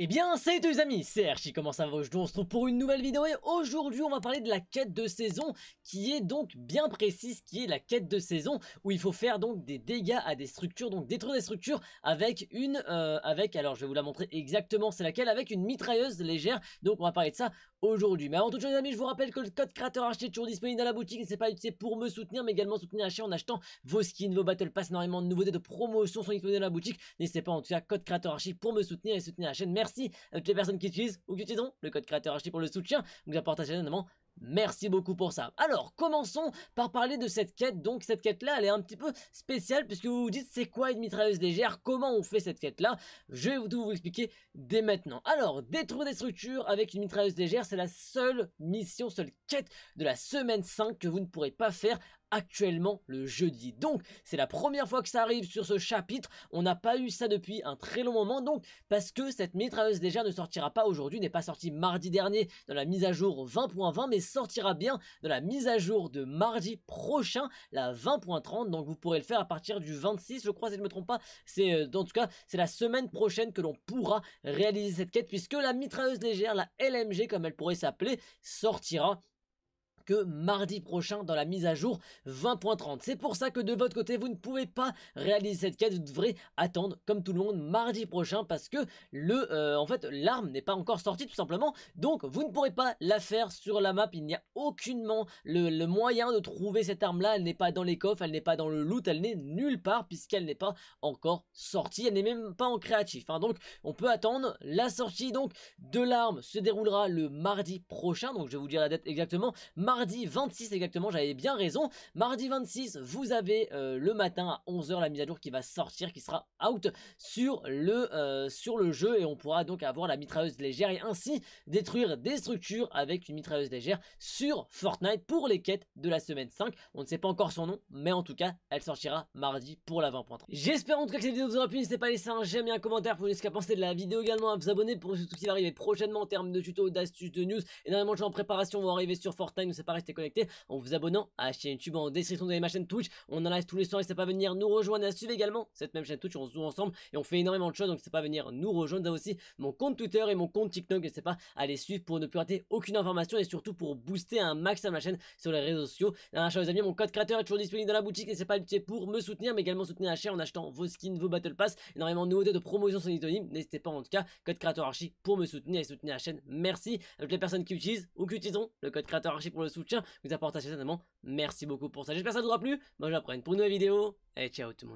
Eh bien, salut tous les amis, c'est Archie, comment ça va Aujourd'hui, on se retrouve pour une nouvelle vidéo et aujourd'hui, on va parler de la quête de saison qui est donc bien précise, qui est la quête de saison où il faut faire donc des dégâts à des structures, donc détruire des structures avec une, euh, avec, alors je vais vous la montrer exactement, c'est laquelle, avec une mitrailleuse légère, donc on va parler de ça aujourd'hui. Mais avant tout les amis, je vous rappelle que le code créateur archi est toujours disponible dans la boutique, n'hésitez pas à pour me soutenir, mais également soutenir la chaîne en achetant vos skins, vos battle pass, énormément de nouveautés de promotion sont disponibles dans la boutique, n'hésitez pas en tout cas, code créateur archi pour me soutenir et soutenir la chaîne, Merci à toutes les personnes qui utilisent ou qui utiliseront le code créateur acheté pour le soutien. Nous apporte notamment Merci beaucoup pour ça. Alors, commençons par parler de cette quête. Donc, cette quête-là, elle est un petit peu spéciale puisque vous vous dites c'est quoi une mitrailleuse légère, comment on fait cette quête-là. Je vais tout vous expliquer dès maintenant. Alors, détruire des structures avec une mitrailleuse légère, c'est la seule mission, seule quête de la semaine 5 que vous ne pourrez pas faire actuellement le jeudi. Donc, c'est la première fois que ça arrive sur ce chapitre. On n'a pas eu ça depuis un très long moment. Donc, parce que cette mitrailleuse légère ne sortira pas aujourd'hui, n'est pas sortie mardi dernier dans la mise à jour 20.20, mais sortira bien dans la mise à jour de mardi prochain, la 20.30. Donc vous pourrez le faire à partir du 26, je crois, si je ne me trompe pas. C'est euh, dans tout cas, c'est la semaine prochaine que l'on pourra réaliser cette quête puisque la mitrailleuse légère, la LMG comme elle pourrait s'appeler, sortira que mardi prochain dans la mise à jour 20.30. C'est pour ça que de votre côté, vous ne pouvez pas réaliser cette quête, vous devrez attendre comme tout le monde mardi prochain parce que le euh, en fait l'arme n'est pas encore sortie tout simplement. Donc vous ne pourrez pas la faire sur la map, il n'y a aucunement le, moyen de trouver cette arme là, elle n'est pas dans les coffres, elle n'est pas dans le loot, elle n'est nulle part puisqu'elle n'est pas encore sortie, elle n'est même pas en créatif. Hein. Donc on peut attendre la sortie donc de l'arme se déroulera le mardi prochain. Donc je vais vous dire la date exactement. Mardi mardi 26 exactement, j'avais bien raison. Mardi 26, vous avez euh, le matin à 11h la mise à jour qui va sortir, qui sera out sur le, euh, sur le jeu et on pourra donc avoir la mitrailleuse légère et ainsi détruire des structures avec une mitrailleuse légère sur Fortnite pour les quêtes de la semaine 5. On ne sait pas encore son nom, mais en tout cas, elle sortira mardi pour la 20.3. J'espère en tout cas que cette vidéo vous aura plu. N'hésitez pas à laisser un j'aime et un commentaire pour vous dire ce que pensez de la vidéo également, à vous abonner pour tout ce qui va arriver prochainement en termes de tutos, d'astuces, de news. Énormément de gens en préparation vont arriver sur Fortnite pas rester connecté en vous abonnant à la chaîne YouTube en description de ma chaîne Twitch. On en live tous les soirs, c'est pas venir nous rejoindre à suivre également cette même chaîne Twitch. On se joue ensemble et on fait énormément de choses, donc c'est pas venir nous rejoindre. aussi, mon compte Twitter et mon compte TikTok, c'est pas à les suivre pour ne plus rater aucune information et surtout pour booster un maximum la chaîne sur les réseaux sociaux. chose les amis, mon code créateur est toujours disponible dans la boutique, et c'est pas à pour me soutenir, mais également soutenir la chaîne en achetant vos skins, vos battle pass, énormément de nouveautés de promotion sur N'hésitez pas en tout cas, code créateur archi pour me soutenir et soutenir la chaîne. Merci à toutes les personnes qui utilisent ou qui utiliseront le code créateur archi pour le soutien vous apportez certainement. Merci beaucoup pour ça. J'espère que ça vous aura plu. Moi, je vous apprends pour une nouvelle vidéo. Et ciao tout le monde.